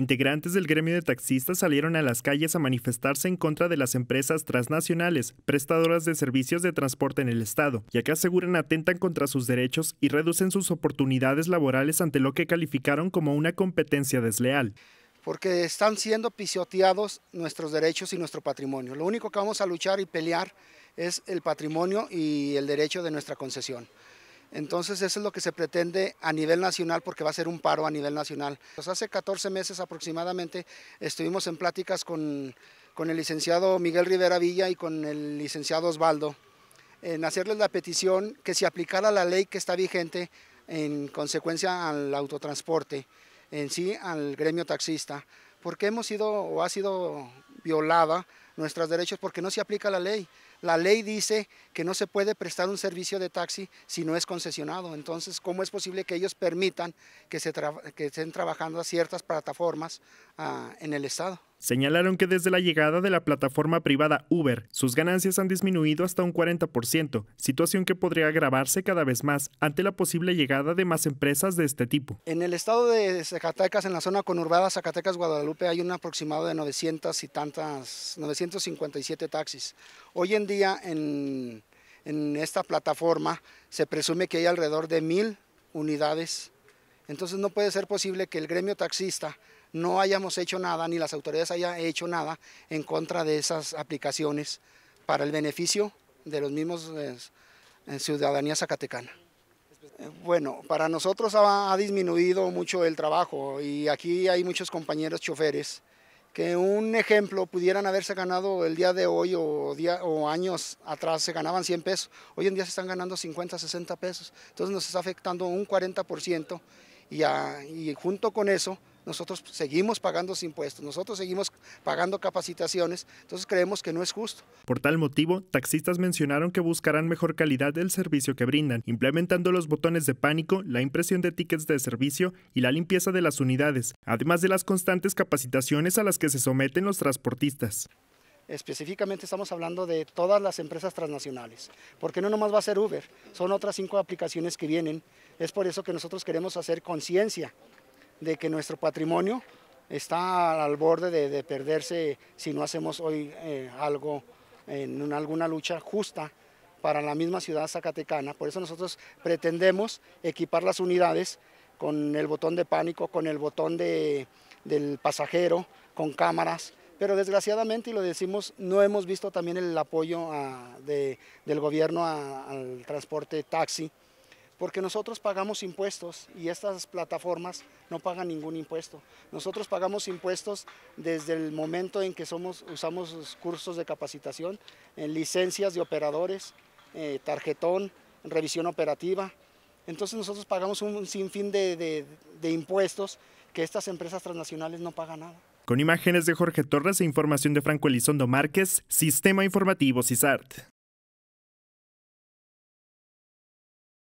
Integrantes del gremio de taxistas salieron a las calles a manifestarse en contra de las empresas transnacionales, prestadoras de servicios de transporte en el Estado, ya que aseguran atentan contra sus derechos y reducen sus oportunidades laborales ante lo que calificaron como una competencia desleal. Porque están siendo pisoteados nuestros derechos y nuestro patrimonio. Lo único que vamos a luchar y pelear es el patrimonio y el derecho de nuestra concesión. Entonces eso es lo que se pretende a nivel nacional porque va a ser un paro a nivel nacional. Pues hace 14 meses aproximadamente estuvimos en pláticas con, con el licenciado Miguel Rivera Villa y con el licenciado Osvaldo en hacerles la petición que se aplicara la ley que está vigente en consecuencia al autotransporte, en sí al gremio taxista, porque hemos sido o ha sido violada nuestros derechos porque no se aplica la ley. La ley dice que no se puede prestar un servicio de taxi si no es concesionado. Entonces, ¿cómo es posible que ellos permitan que, se que estén trabajando a ciertas plataformas ah, en el Estado? Señalaron que desde la llegada de la plataforma privada Uber, sus ganancias han disminuido hasta un 40%, situación que podría agravarse cada vez más ante la posible llegada de más empresas de este tipo. En el estado de Zacatecas, en la zona conurbada Zacatecas-Guadalupe, hay un aproximado de 900 y tantas, 957 taxis. Hoy en día en, en esta plataforma se presume que hay alrededor de mil unidades entonces no puede ser posible que el gremio taxista no hayamos hecho nada, ni las autoridades hayan hecho nada en contra de esas aplicaciones para el beneficio de los mismos en eh, ciudadanía zacatecana. Eh, bueno, para nosotros ha, disminuido mucho el trabajo y aquí hay muchos compañeros choferes que un ejemplo pudieran haberse ganado el día de hoy o, día, o años atrás se ganaban 100 pesos, hoy en día se están ganando 50, 60 pesos, entonces nos está afectando un 40% y, junto con eso nosotros seguimos pagando impuestos, nosotros seguimos pagando capacitaciones, entonces creemos que no es justo. Por tal motivo, taxistas mencionaron que buscarán mejor calidad del servicio que brindan, implementando los botones de pánico, la impresión de tickets de servicio y la limpieza de las unidades, además de las constantes capacitaciones a las que se someten los transportistas. Específicamente estamos hablando de todas las empresas transnacionales, porque no nomás va a ser Uber, son otras cinco aplicaciones que vienen es por eso que nosotros queremos hacer conciencia de que nuestro patrimonio está al borde de, perderse si no hacemos hoy eh, algo en alguna lucha justa para la misma ciudad zacatecana. Por eso nosotros pretendemos equipar las unidades con el botón de pánico, con el botón del pasajero, con cámaras, pero desgraciadamente, y lo decimos, no hemos visto también el apoyo ah, del gobierno al transporte taxi porque nosotros pagamos impuestos y estas plataformas no pagan ningún impuesto. Nosotros pagamos impuestos desde el momento en que somos, usamos cursos de capacitación, en licencias de operadores, eh, tarjetón, revisión operativa. Entonces nosotros pagamos un sinfín de, de impuestos que estas empresas transnacionales no pagan nada. Con imágenes de Jorge Torres e información de Franco Elizondo Márquez, Sistema Informativo CISART.